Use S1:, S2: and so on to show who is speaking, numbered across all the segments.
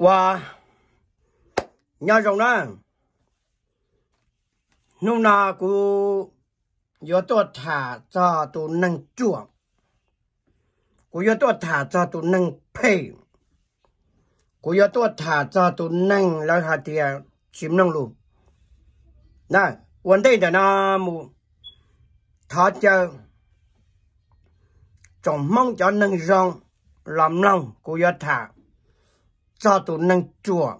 S1: và nhà rồng đó nô na cô yo to thả cho tu năng chuộng cô yo to thả cho tu năng phê cô yo to thả cho tu năng là hạt tiền chìm năng lùm nè vấn đề là nó mù thả cho trong mong cho năng rong làm nông cô yo thả cho tụ năng chùa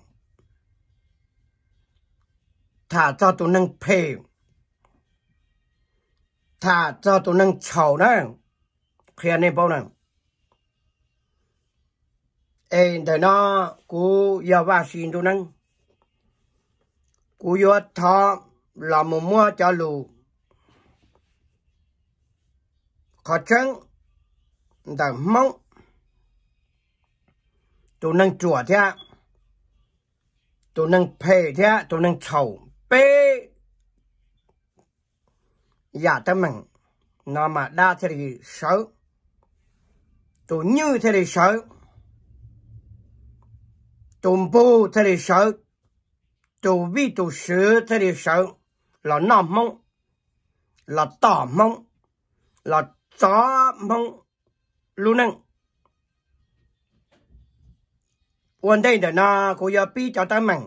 S1: thả cho tụ năng phê thả cho tụ năng chầu nè, khi anh em bao nào em thì nó cú giờ ba xin tụ năng cú giờ thọ là một mua cho lù khó chăng đã mong ตัวนั่งจั่วเท่าตัวนั่งเพเท่าตัวนั่งเฉาเป้อย่าทำมันนอมาได้เท่าไรเสือตัวยืดเท่าไรเสือตัวบูเท่าไรเสือตัววิตัวเสือเท่าไรเสือเราหน้ามองเราต่อมองเราจ้ามองรู้นั่งวันได้เดนอกูยาปีจะตั้งมั่ง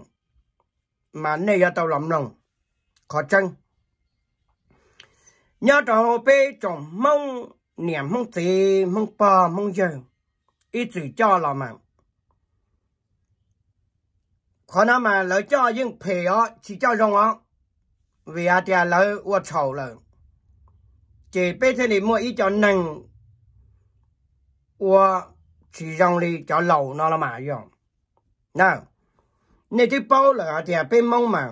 S1: มันเนี่ยยาตัวลำลงขอจังยาตัวเป้จงมงเนี่ยมงสีมงปอมงเยอะอีสือจ่อเรามั่งขอน้ามาแล้วจ่อยิ่งเพยอชีจ่อจงอ๋อเวียเดียแล้วว่าเฉาเลยจีเป้เทลิมัวอีจอนั่งว่าชีจงลีจ่อเหล่านั่นละมาอย่าง nào nên cái bao là thì bê mông mà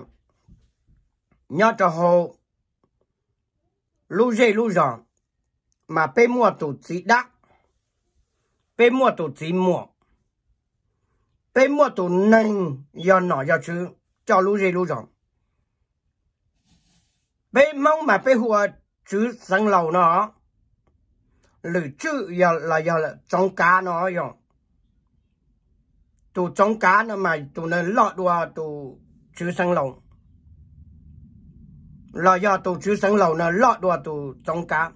S1: nhớ cho hồ lưu dây lưu giòn mà bê mua tụ chỉ đắt bê mua tụ chỉ mua bê mua tụ nâng do nọ do chứ cho lưu dây lưu giòn bê mông mà bê hùa chứ sang lâu nó lử chữ giờ là giờ là trong cá nó rồi tụ trống cá nó mà tụ nó lọt đùa tụ chứ sang lồng lò do tụ chứ sang lồng nó lọt đùa tụ trống cá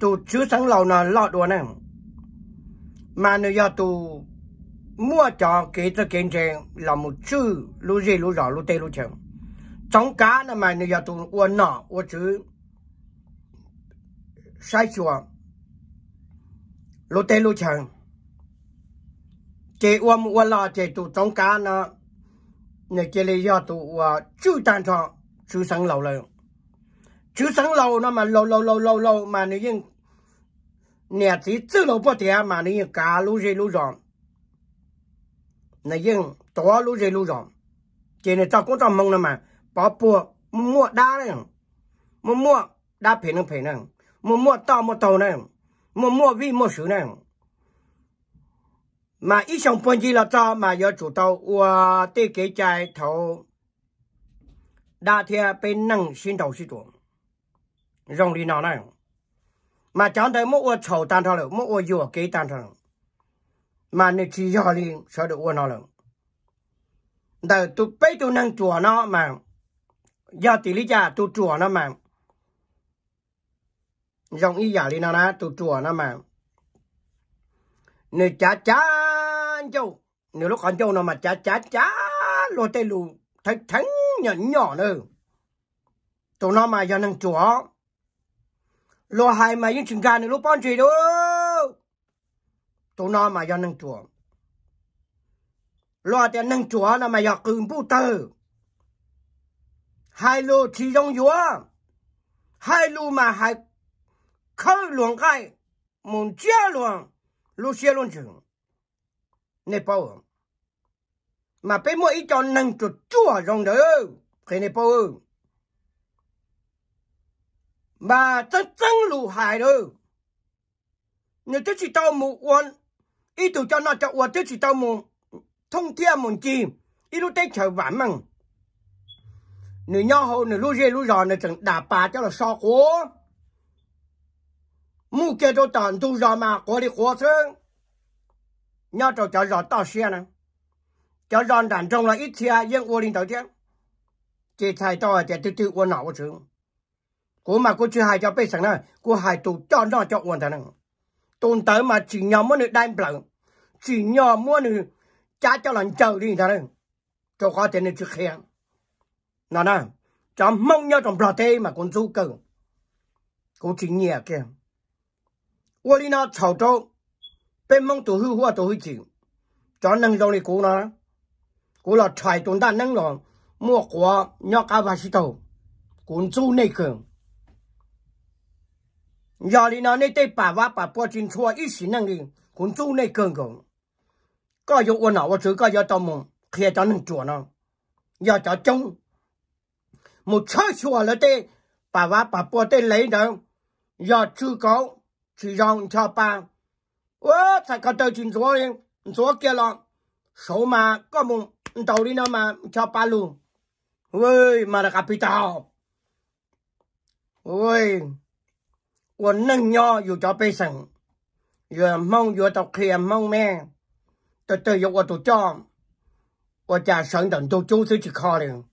S1: tụ chứ sang lồng nó lọt đùa này mà nó do tụ mua cho cái cho kiến chế là một chữ lú gì lú rõ lú tê lú chồng trống cá nó mà nó do tụ uốn nọ uốn chứ sai chùa lú tê lú chồng chế uom uom lo chế tụ trong cá nó nè chế lý do tụ chú tan cho chú sáng lâu lâu, chú sáng lâu nó mà lâu lâu lâu lâu lâu mà nó yên nè chỉ tự lâu bất thiện mà nó yên cá lú gì lú rộng nè yên tỏ lú gì lú rộng chế này cho cũng cho mông nó mà bỏ bùa mua đá này mua mua đá phèn nó phèn này mua mua to mua tàu này mua mua vi mua sữa này mà ít sống phân chi là cho mà giờ chủ tàu và tê kế chạy thầu đa thiệt bên năng xin đầu xin chuồng rong đi nào này mà chẳng thấy mỗi ô chầu tan thao lượng mỗi ô dừa kế tan thao lượng mà nếu chỉ cho đi sợ được ô nó lượng đời tôi bây tôi năng chùa nó mà giờ tỷ lý già tôi chùa nó mà rong ý giả đi nào nè tôi chùa nó mà nếu chả chả châu nếu lúc con châu nó mà chá chá chá lô tê lù thấy thắng nhỏ nhỏ nữa tụi nó mà giờ năng chúa lô hai mà những chuyện gà này lúc bọn chị đâu tụi nó mà giờ năng chúa lô tiền năng chúa là mà giờ cưng bút tờ, hai lô chỉ dòng chúa hai lô mà hai khơi luồng cái muốn chia luồng lô chia luồng trường nè bao mà bé mua ít cho nâng chuột chua rong đỡ cái nè bao mà chân chân lù hài đỡ nếu tôi chỉ tao mù uốn ít tụ cho nó cho uốn tôi chỉ tao mù thông thiên mù chi ít lúc tay chờ vả măng nếu nhau hồ nếu lúc rê lúc rò nếu chẳng đà bà cho là so cố mu kia đồ tàn tu rò mà có đi khó thương nhớ cho cho giọt to xe này cho giòn đàn trong là ít thia yên uo linh đầu tiên chỉ thay to chỉ tự tự uo não chứ cô mà cô chưa hài cho bây sáng này cô hài tụ cho nó cho uo thằng này tôn tới mà chỉ nhỏ muốn được đem lợn chỉ nhỏ muốn được cha cho lần chờ đi thằng cho khó tiền được trước khi nó nè cho mong nhau trong bờ tê mà còn du cờ cô chỉ nhẹ kìa uo linh nó chầu trâu bên mong tổ hư hoa tổ hư chịu cho năng lượng này cũ nó cũ là trải tồn tại năng lượng, mua của nhỏ cá và xí tàu cũng chú này cường giờ thì nó nên tây bà và bà bò chân chua ít xí năng lượng cũng chú này cường cường có dụ ôn nào chứ có dụ tao mồm khi cho năng chùa nó giờ cho trông một chó chùa là tê bà và bà bò tê lấy đó giờ chưa có chỉ dòng cho bà 我才搞走进昨天，昨天了，手嘛搞么，道理那嘛叫八路，喂，妈的还不到，喂，我能要有叫背神，越梦越到黑梦咩，这这有我都叫，我家上等都九十几卡了，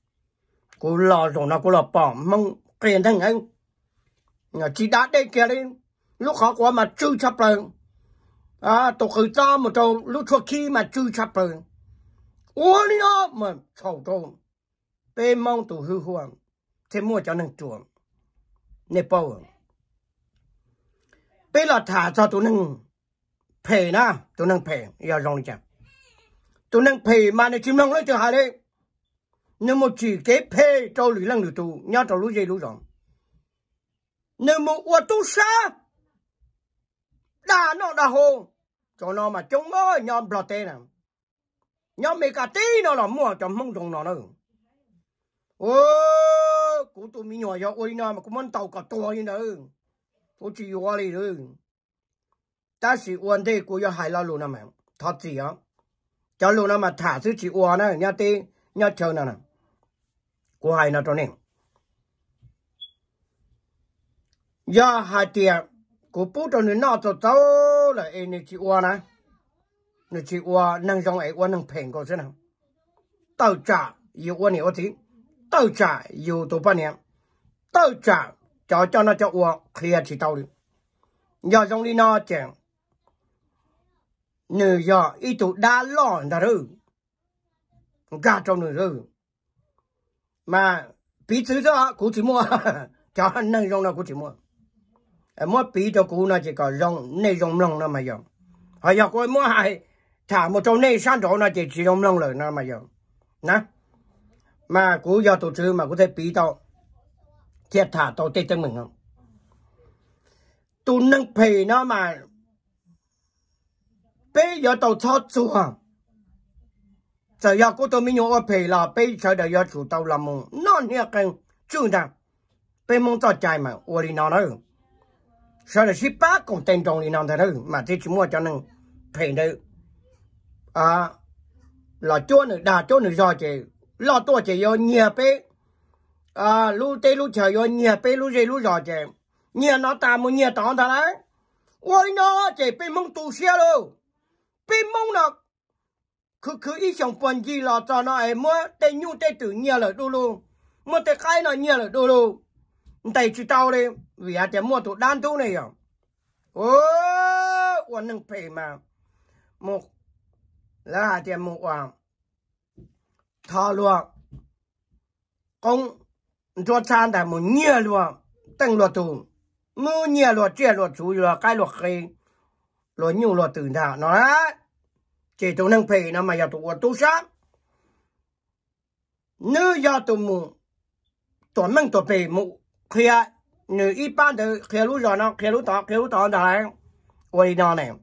S1: 我老总那我老爸梦黑人人，我其他的家人，lúc họ qua mà chưa chấp nhận à tôi khử cho một trâu lúc trước khi mà chưa chấp nhận, uống nó mà sầu trâu bê mong tụ hư hoa thế mua cho nâng chuồng nè bầu bê là thả cho tụ nâng phê na tụ nâng phê giờ rong đi chậm nâng phê mà nó chim nông nó chờ hà đi nếu mà chỉ cái phê cho lưỡi lăng lưỡi tụ nhau trâu lũ dây lũ rong nếu mà uất tụ sao đa nó đa hồ cho nó mà chung ơi nhóm protein tê nè nhóm mì cà tí nó là mua cho mông trùng nó nữa ô cũng tôi mi nhỏ nhỏ ôi nó mà cũng muốn tàu cả to như nữa tôi chỉ hoa đi nữa ta chỉ uốn thế của giờ hai lao luôn nè mẹ thật gì á cho luôn nè mà thả chứ chỉ uốn nè nhà tê nhà chơi nè nè cô hai nó cho nè, giờ dạ, hai tiệm cú bút cho nên nó cho cháu là em này chị qua này nó chị qua năng dòng ấy qua năng phèn có thế nào tao trả yêu qua này ở tí tao trả yêu tụ ba niệm tao trả cho cho nó cho qua khi chị tao đi giờ dòng đi nó chẳng nữ giờ ít tụ đã lo đã rồi gà trong nữ rồi mà bí chứ đó cũng chỉ mua cho năng dòng nào cũng chỉ mua mua bị cho cụ nó chỉ có rong này rong rong nó mà dùng họ giờ coi mua hai thả một trong này sang chỗ nó chỉ chỉ rong lông rồi nó mà dùng nè mà cụ giờ tổ chức mà có thể bị tao thiệt thả tao tết cho mừng, không tụi nâng phì nó mà bây giờ tao cho chùa giờ giờ cô tôi mới nhớ phì là bây giờ đời giờ chủ tao làm mông nó nhẹ càng chưa nào bây mông cho chạy mà ôi nó nữa sao là ship bác còn tên tròn đi nằm thế hư mà thì chỉ mua cho nên phải đâu à là chỗ nữa đà chỗ nữa rồi chị lo to chị vô nhà bé à lu tê lu chờ vô nhà bé lu gì lu rồi chị nhà nó ta mua nhà tao ta đấy ôi nó chị bên mông tù xe đâu bên mông nó cứ cứ ý chồng phần gì là cho nó ấy mua tê nhu tê tử nhà là đô lô mua tê khai nó nhà là đô lô tay chú tao đi vì à chém mua tụ đan tu này à ô quan nâng phê mà một là à chém một à thọ luôn công cho chan đại một nhiều luôn tăng luật tù mu nhiều luật chuyện luật chú luật cái luật khi luật nhiều luật từ thả nó chỉ tụ nâng phê nó mà giờ tụ tu sáng nếu giờ tụ mù tổ măng tổ phê mù 开，你一般都开路上呢？开路挡，开路挡的来，我的娘嘞！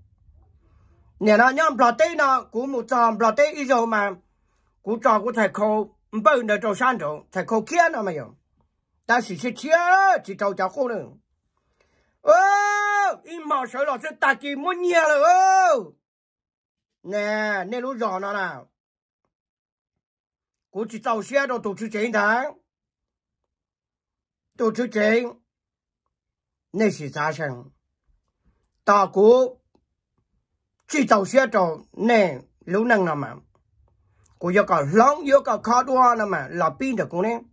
S1: 你那娘不老对呢？姑母丈不老对，一前嘛，姑丈姑才考五百多走三中，才考去了没有？但是是去了就走家伙了。哦，一毛小老师打给莫念了哦？那那路热闹了，估计走下路都去见他。都出征，那是咋生？大哥，去找学长那刘能了嘛？我要搞狼，要搞卡多了嘛？老兵的姑娘。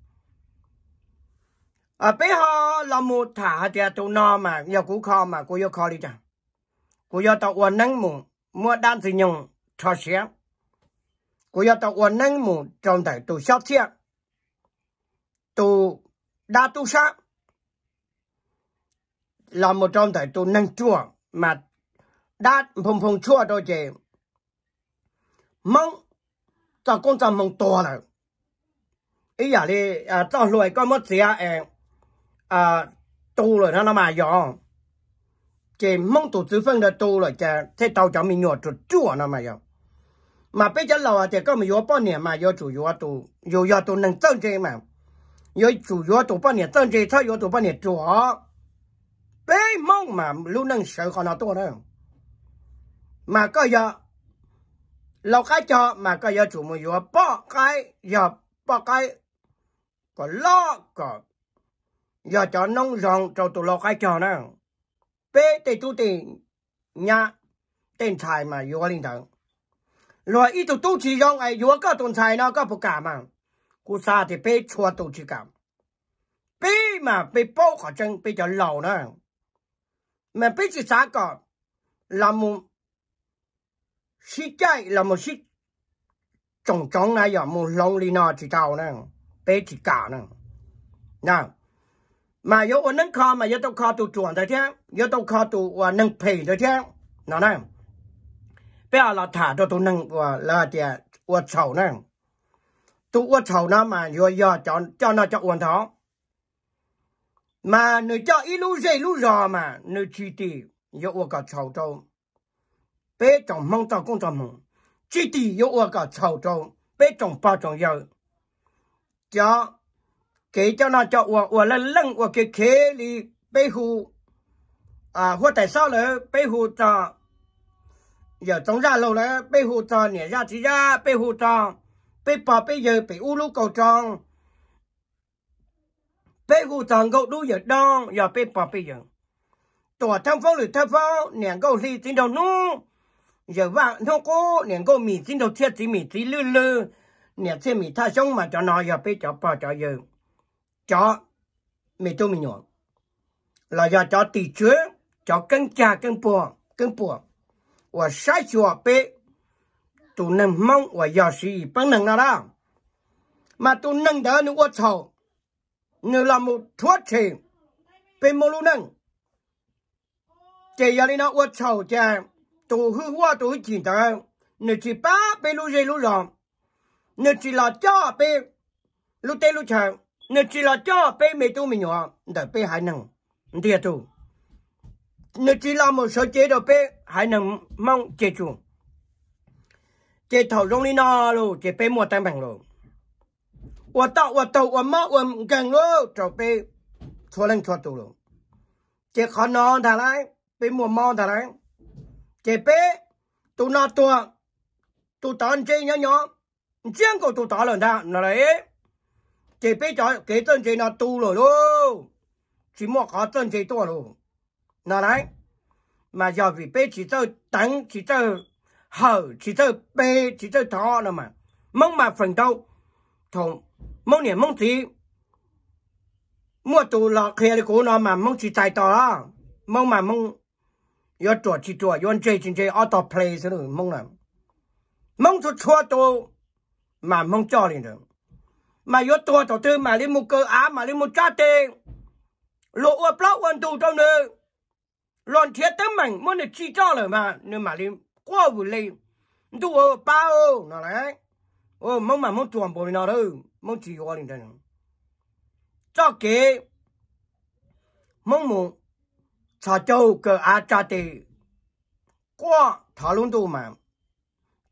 S1: à bây giờ là một thả thì tụ nó mà giờ cú kho mà cú yêu kho đi chăng cú yêu tàu uốn nắng mù mua đan thì nhung cho xe cú yêu tàu uốn nắng mù trong thời tụ sát xe đa tu sa là một trong thời tu năng chua mà đa phong phong chua đôi chị mong cho con cho mong to là ý giờ đi à cho lùi con mất gì à à tu rồi nó nó mà dọn chị mong tổ chức phân là tu rồi chị thế tàu cho mình nhỏ chuột chua nó mà dọn mà bây giờ lâu à thì có mình yếu bao nhiêu mà yếu chủ yếu tu yếu yếu tu năng chân chứ mà yo chủ yếu tổ ba nhiệt tân chế thao yếu tổ ba nhiệt chủ họ bé mong mà luôn năng sợ còn nó to nữa mà có giờ lâu cái cho mà có giờ chủ mà yo bỏ cái giờ bỏ cái có lo có giờ cho nông dân cho tụ lâu cái cho nữa bé tê tu tê nhà tên tài mà yo linh thằng rồi ít tụ tu chỉ rong ai yo cái tồn tài nó có bổ cả mà cô xa thì bê chua tụ chỉ cảm bê mà bê bố khó chân bê cho lâu nữa mà bê chỉ xa có là một sĩ chạy là một sĩ trồng trồng này giờ một lòng đi nào chỉ tàu nè bê chỉ cả nè nè mà yo ở nâng kho mà yo tao kho tụ chuẩn rồi chứ yo tao kho tụ à, nâng phê rồi chứ nó nè bây giờ là thả cho tụ nâng à, là là chậu nè tôi uất thầu nó mà rồi giờ cho cho nó cho uẩn thọ mà nửa cho ít lũ dây lũ rò mà nửa chi tì yo uất cả thầu trâu bé trong mong tao cũng trong mong chi tì yo uất cả thầu trâu bé trong bao trong giờ cho cái cho nó cho uất uất lên lưng uất cái khế li bé hù à hoặc tại sao nữa bé hù cho giờ trong ra lâu nữa bé hù cho nhẹ ra thì ra bé hù cho bây bỏ bây giờ bị u lú cầu tròn bây u tròn cậu đu giờ đong giờ bây bỏ bây giờ tổ tham phong lửa tham phong nẻng cậu gì tin đầu nu giờ vạn thông cô nẻng cậu mì tin đầu thiết chỉ mì chỉ lư lư nẻng xe mì tha sống mà cho nó giờ bây cho bỏ cho giờ cho mì tôi mì nhọn là giờ cho tỷ chứa cho cân trà cân bò cân bò và sai chùa bê tụ nâng mong và giờ sĩ bằng nâng nào đó mà tụ nâng đỡ nữa ốt thầu nữa là một thuốc thì bên mô lưu nâng chỉ giờ đi nó ốt thầu chả tụ hư hoa tụ hư chỉ đỡ nữa chỉ ba bên lưu dây lưu rộng nữa chỉ là cho bên lưu tê lưu chờ nữa chỉ là cho bên mấy tụ mình nhỏ đỡ bên hai nâng địa tụ nữa chỉ là một số chế độ bên hai nâng mong chế chủ chế thầu rong đi nọ luôn chế bê mua tăng bằng luôn 我到我到我妈我唔敢咯，就被错人错到了。这可能他来被我妈他来，这被都拿多，都当这娘娘，你见过都打了他那来，这被找给挣钱那多了咯，起码搞挣钱多了，那来，嘛要比被起走等起走。hở chỉ tới bê chỉ tới thọ nó mà mong mà phần đâu thổ mong niệm mong thì mua tù lọ kia đi cố nó mà mong chỉ tài đó, mong mà mong yo trò chỉ trò yo chơi chỉ chơi auto play thế rồi mong làm mong chút chua tù mà mong cho liền được mà yo tua tỏ tư mà lên một cơ á mà lên một cha tê lộ ua plot ua tù trong nữa, loạn thiết tấm mảnh muốn để chi cho rồi mà nên mà lên quá bù lì tu ô ba ô nó lại ô mong mà mong chuẩn bộ nó đâu mong chỉ qua liền thằng cho kế mong muốn cho châu cơ a cha tì qua thảo luôn tu mà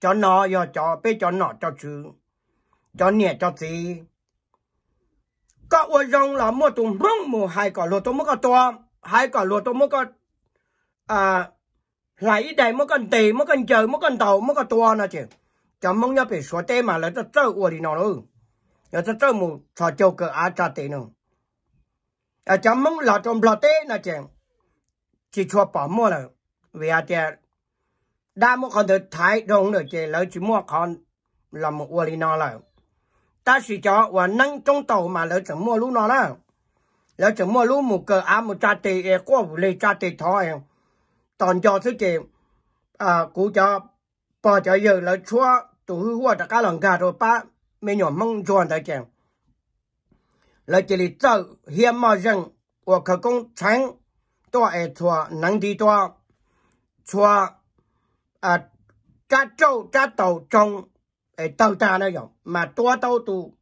S1: cho nó giờ cho bé cho nó cho chú, cho nhẹ cho gì có ô rong là mua tùng rong mua hai cái lô tôm mua cái to hai cái lô tôm mua cái, à lại đây mất cần tì mất cần chờ mất cần tàu mất cần tua nè chị cho mong nhớ bị số tê mà lại cho chơi uổng đi nào luôn giờ cho chơi một trò chơi cờ á trà tê nữa à ờ, cho mong là trong lọ tê nè chị chỉ cho bỏ mua rồi, vì à chị đa một con thứ thái đông nữa chị lấy chỉ mua con là một uổng đi nào rồi, ta chỉ cho và nâng trong tàu mà lấy chỉ mua lúc nó là lấy chỉ mua lúc một cờ á một trà tê e, qua lê trà tê thôi tòn cho sức chị à cú cho bỏ cho giờ là chúa tổ hư hoa đã cá lòng cả rồi ba mấy nhỏ mong chuồn tại chẳng, là chỉ lý tớ hiếm mà rằng của khả công tránh tôi ai chúa năng đi tôi chúa à cha châu cha tàu trong ai tàu ta nó giống mà tôi tàu tụ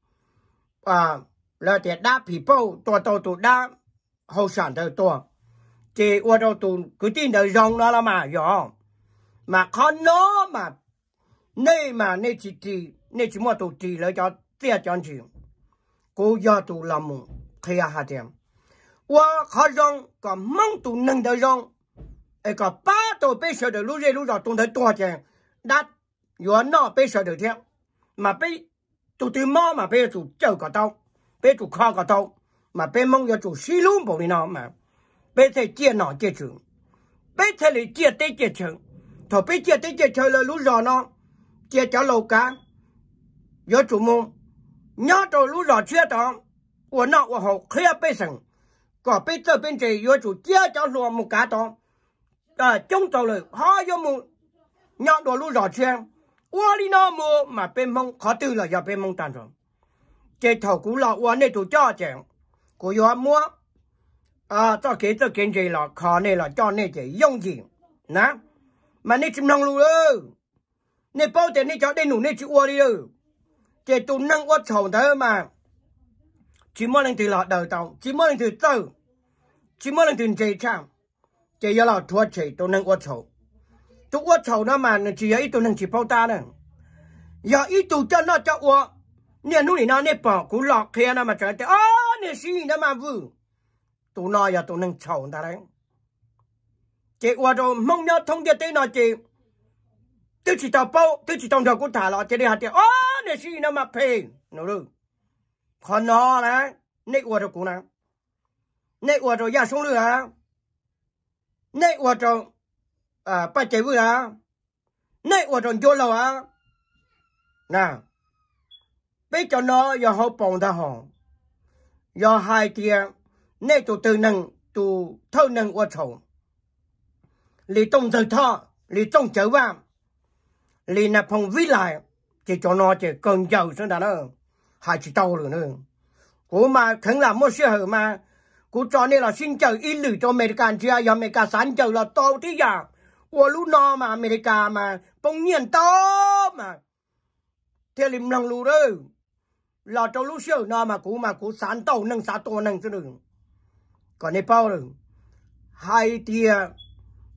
S1: à là để đáp people tôi tàu tụ đáp hậu sản đời tôi chị qua đâu tu cứ tin đời rong nó là mà gió mà khó nó mà nay mà nay chỉ chị nay chỉ mua tụi chị lấy cho tia cho chị cô gia tu làm mù khi à hạt em qua khó rong còn mong tu nâng đời rong ai có ba tụi bây giờ được lúc rồi lúc rồi tụi thấy to chèn đã gió nó bây giờ được theo mà bây tụi tụi mò mà bây giờ tụi chờ cả tao bây tụi khó cả tao mà bây mong cho tụi xí luôn bộ đi nó mà bây giờ chia nọ chia trường bây giờ là chia tây chia trường thọ bây chia tây chia trường là lú rò nó chia cháu lâu cá gió chủ môn nhớ trâu lú rò chia đó của nọ của họ khía bây giờ có bây giờ bên trời gió chủ chia cháu lúa một cá đó à chúng tôi là họ gió mù nhớ đồ lú rò chia qua đi nó mù mà bên mông khó tư là do bên mông tàn rồi chế thầu cũng là qua này tụ cho chèn của gió mua à cho kế cho kiến gì là khó này là cho này chỉ dùng gì nè mà nè chim nông luôn nè bao tiền nè cho đây nụ nè chịu qua đi đâu chỉ tụ năng qua chồng thế mà chỉ mới lên từ là đầu tàu chỉ mới lên từ từ chỉ mới lên từ chỉ chạm chỉ giờ là thua chỉ tụ năng qua chồng tụ qua chồng nó mà chỉ ấy tụ năng chỉ bao ta nè giờ ít tụ cho nó cho qua nè nụ nè nó nè bỏ cú lọt kia nó mà trời à nè xí nó mà vừa tụ nói giờ tụ nâng chầu ta đấy chị qua rồi mong nhớ thông tin tới nói chị tôi chỉ tao bao tôi chỉ tao đầu cũng thả lọ chị đi hạt chị ô, này gì nó mà phê nó được còn nó là nãy qua rồi cũng nào nãy qua rồi ra dạ xuống nữa à nãy qua rồi à ba chị vừa à nãy qua rồi vô lâu à nè, bây giờ nó giờ họ bồng ta họ giờ hai tiếng nè tụ từ nâng tụ thơ nâng qua thổ lì tông giờ thọ lì tông chở vào lì nạp phòng vĩ lại chỉ cho nó chỉ cần giàu xuống đã đó hai chỉ tàu rồi nữa cú mà khẩn là mua xe hở mà cú cho nên là xin chờ ít lử cho America chưa giờ America sáng chờ là to thế giờ của lũ no mà Mỹ America mà bông nhiên to mà thế lim năng lũ đó là cho lũ xe no mà cú mà cú sáng tàu nâng sáng to nâng cho đường có nè bao rồi hai tia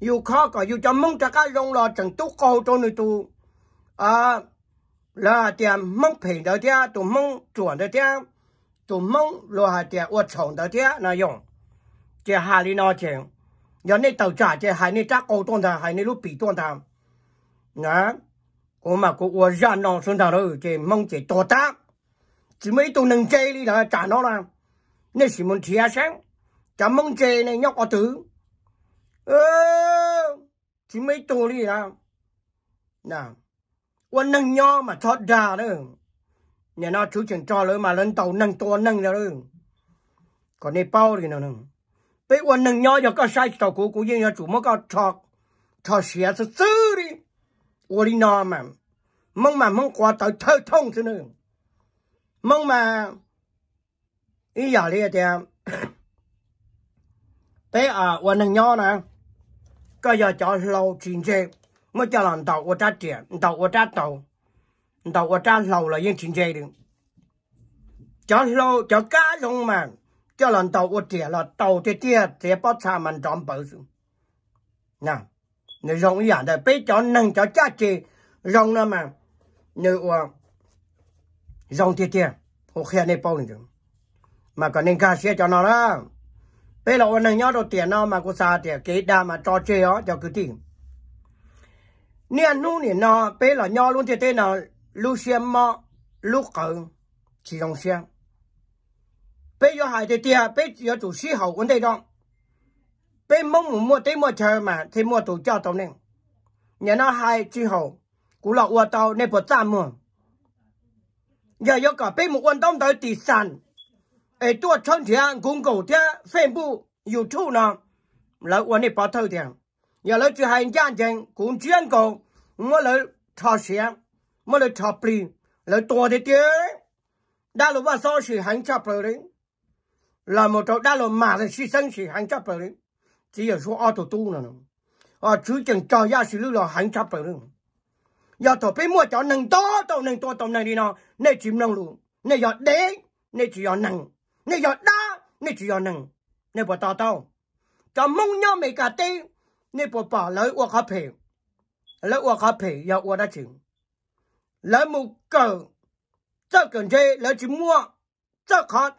S1: dù khó có dù cho mong cho cái lông lo chẳng tu cầu cho người tu à là tia mong phèn đó tia tu mong chuẩn đó tia tu mong lo hai tia uất chồng đó tia là dùng chỉ hai lý nó chuyện giờ này tàu trả chỉ hai này trả cầu tuần thà hai này lúc bị tuần thà nè cô mà cô uất ra nó xuống thà rồi chỉ mong chỉ to tác chỉ mấy tu nâng chơi đi là trả nó là nên chỉ muốn thiệt sáng chấm mông chê này nhóc có thứ ơ chỉ mấy tù đi nào nào quân nâng nho mà thoát ra nữa, nhà nó chú chuyện cho lỡ mà lên tàu nâng to nâng ra nữa, còn này bao thì nào nâng bây quân nâng nho giờ có sai tàu cũ cũ nhưng chủ mới có chọc, thoát xé sự sư đi quân đi nó mà mong mà mong qua tàu thơ thông chứ nữa mong mà ý giờ đi à thì thế à quan thằng nho nè cái giờ cho lâu chuyện gì mới cho làm tàu của cha trẻ tàu của cha tàu tàu của cha lâu là những chuyện gì được cho lâu cho cá luôn mà cho làm tàu của trẻ là tàu thì tia thì bắt xa mình trộm bự nè nếu rong giả à, đời bé cho nâng cho cha chị rong nữa mà nếu à, rong tia tia hồ khe này bao nhiêu mà còn nên ca xe cho nó đó bây giờ anh nhau đầu tiền nó mà cô xa thì cái đà mà cho chơi đó, cho cứ tiền nên nu nè nó bây giờ nhau luôn thì tên nó lúc xem mà lúc cần chỉ dùng xem bây giờ hai thì tiền bây giờ chủ sĩ hậu quân đề đó bây mong muốn mua tới một chơi mà thì mua tổ cho tàu nên nhà nó hai chi hậu cú lọ qua tàu nên bỏ ra mua giờ giờ cả bây một quân đông tới tỷ sản ai chân thiện cũng cầu thiện phim bu yêu chú nè là quan niệm bảo thâu thiện giờ lấy chuyện hành gian thiện cũng chuyên cầu mà lấy thọ sáng mà lấy thọ bì lấy tua thì tiếc đã lúc ba sau sự hành chấp rồi đấy là một trong đã lúc mà là sự sinh sự hành chấp rồi đấy chỉ là số auto tu nè à ờ, chú chẳng cho ra sự là hành chấp rồi đấy giờ thọ bì mua cho nâng to tàu nâng to tàu nâng đi nè nên chìm nâng luôn nên giờ đấy chỉ giờ nâng 你要打，你就要能，你不打到，咱梦要没个对，你不把来我可赔，来我可赔要我的钱，来木狗，这跟着来去摸，这看，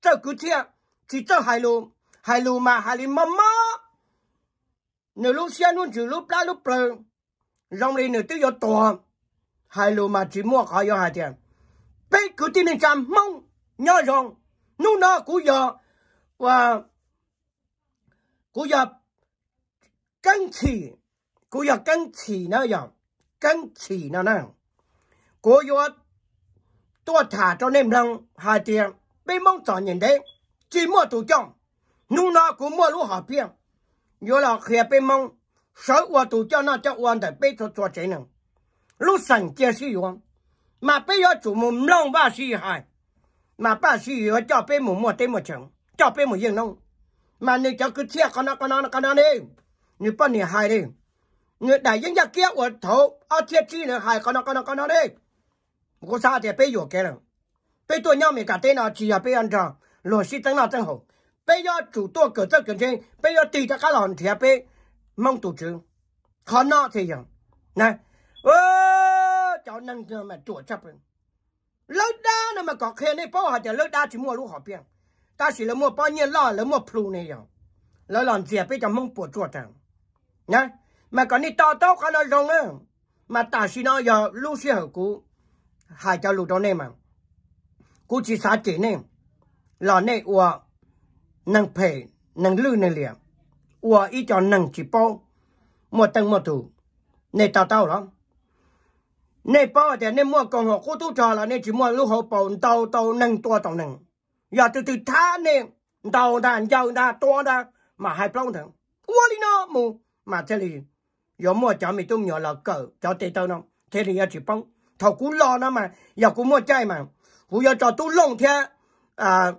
S1: 这个钱，去这海路，海路嘛海里妈妈，你路线路就路不路不，让你你都要多，海路嘛去摸还要海点，被固定的站梦要让。努那古药，我古药坚持，古药坚持那样，坚持那样。古药多查着那种害的，白毛传染病，鸡毛都长。努那古毛路好偏，有了黑白毛，啥物事都长，那叫万代白头做贼人。路上见血样，马不要做梦，两把血汗。mà ba suy yếu cho bé mù mò tê mò chồng cho bé mù yên nông mà nếu cháu cứ chia con nó con nó con nó đi nếu bao nhiêu hai đi nếu đại dân giặc kia của thấu ở chia chi nữa hai con nó con nó con nó đi cô sao thì bé yếu cái rồi bé tôi nhau mình cả tên nó chỉ là bé ăn trò lúa xí tăng nào tăng hậu bây giờ chủ tôi cỡ tất cẩn trên bây giờ tùy cho các lòng thì bé mong tổ chức khó nọ thì rằng này ơ cháu nâng mà chuột chấp rồi 老大那么讲，可能你包下的老大就没路好变，但是你没把你老了没铺那样，老让这边在猛搏作战，那，没讲你打到看那仗了，没但是呢要落实后果，还得路到你们，估计啥子呢？老内我能赔能录那里，我一条能举报，没等没赌，你打到了。nè bao giờ nè mua còn họ cố tu trò là nè chỉ mua lúc họ bầu đầu đầu nâng tua đầu nâng giờ từ từ thá nè đầu ta giàu ta to ta mà hai bông thằng quá đi nó mù mà thế thì giờ mua cho mình tu nhỏ là cỡ cho tê tao nó thế thì giờ chỉ bông thầu cú lo nó mà giờ cũng mua chay mà cú giờ cho tu lông thế à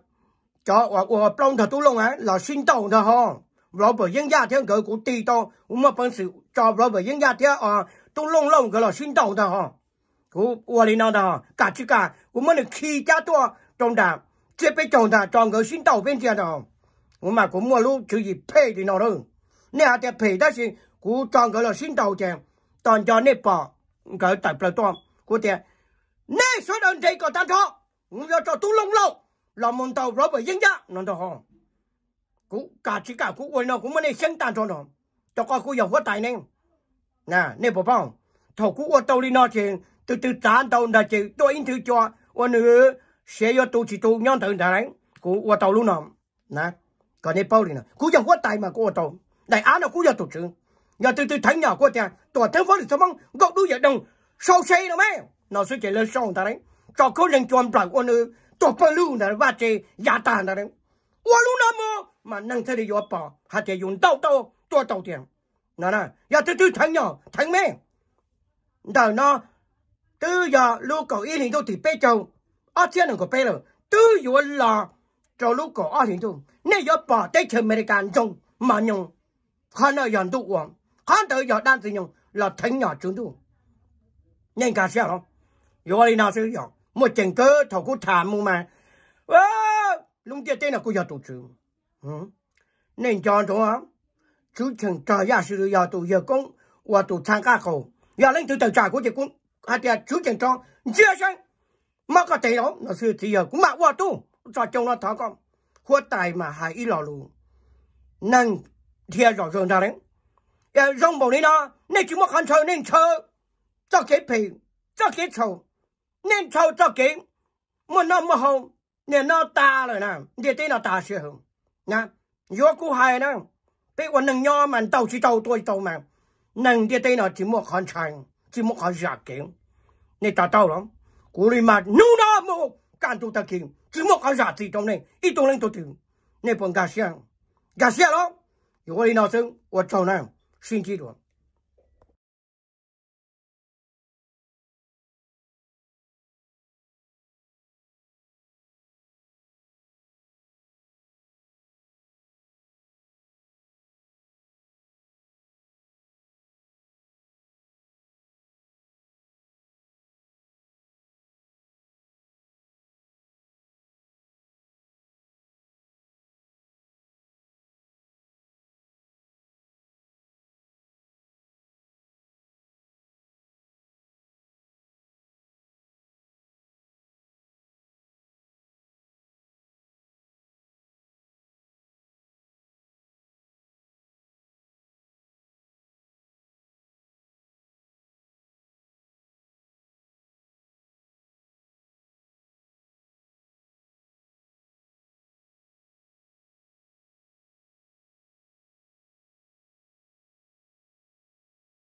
S1: cho hoặc à, hoặc bông thầu tu lông á là xuyên tàu thôi ho rồi bởi dân gia thế cỡ cũng tì to cũng mà phân sự cho rồi bởi dân gia thế à 都弄弄个了，新到的哈。我我里那的哈，干去干，我们的起家多种的，这边种的种个新到边家的，我们个马路就是配的那了，你还得配的是，我种个了新到的，当家那把个大不了多，我的，你说的这个单车，我要找都弄弄，老门道老百姓家弄的哈，我干去干，我我那我们的新单车呢，这个我有我带呢。nè, nè bà bông thầu cú ở tô đi nói chuyện từ từ tán tàu là chị tôi in thứ cho ô nữ sẽ do tôi chỉ tôi nhon thử đã đánh cú ô tô luôn nọ nà còn nè bao đi nè cú chẳng quất tay mà cú ở tô đại án là cú giờ tổ chức nhà từ từ thánh nhà của ta, tổ thánh phật được sao mong gậu đuôi giờ đồng sau xe nó mấy nó sẽ chạy lên sau ta đấy cho cô lên cho ông bà ô nữ tổ bà lưu là ba chị gia tàn ta đấy ô luôn nè mà mà năng thế đi vô bỏ hạt chị dùng tàu tàu tôi tàu tiền nó nè giờ tư tư thằng nhỏ thằng mẹ đời nó tư giờ lu cổ y hình tôi thì bê châu ở trên đường của bê rồi tư giờ là cho lu cổ ở hình tôi nè giờ bỏ tay chơi American dùng mà nhung hắn nào dọn tụ uống hắn tới giờ đang tự nhung là thằng nhỏ chúng tôi nhanh cả xe không giờ đi nào sử dụng một chừng cơ thầu cú thảm mua mà ơ, lúc kia tên là cô giờ tụ trường nên cho chúng không chú chừng trò ya sự ya tụ giờ con và tụ thang ca khổ ya lên từ từ trà của chị cũng hai tiền chú chừng trò chưa sang mà có thể đó nó sư thì giờ cũng mặc qua tu trò chồng nó thọ con hua tài mà hại y lò lù nâng thia rõ ràng ra đấy ya rong bầu này nó nên chúng mà khăn chơi nên chơi cho cái phì cho cái sầu nên sầu cho cái mà nó mà hồng nên nó ta rồi nè để tên nó ta sẽ hồng nè vô hai nè 别我能鸟们到处遭多遭嘛，能爹爹呢？只木看强，怎么看下景？你达到了？古里嘛，努那木干出得劲，怎么看下子，总能一等人就停，你甭假想，假想了？如果你孬种，我叫你，心记住。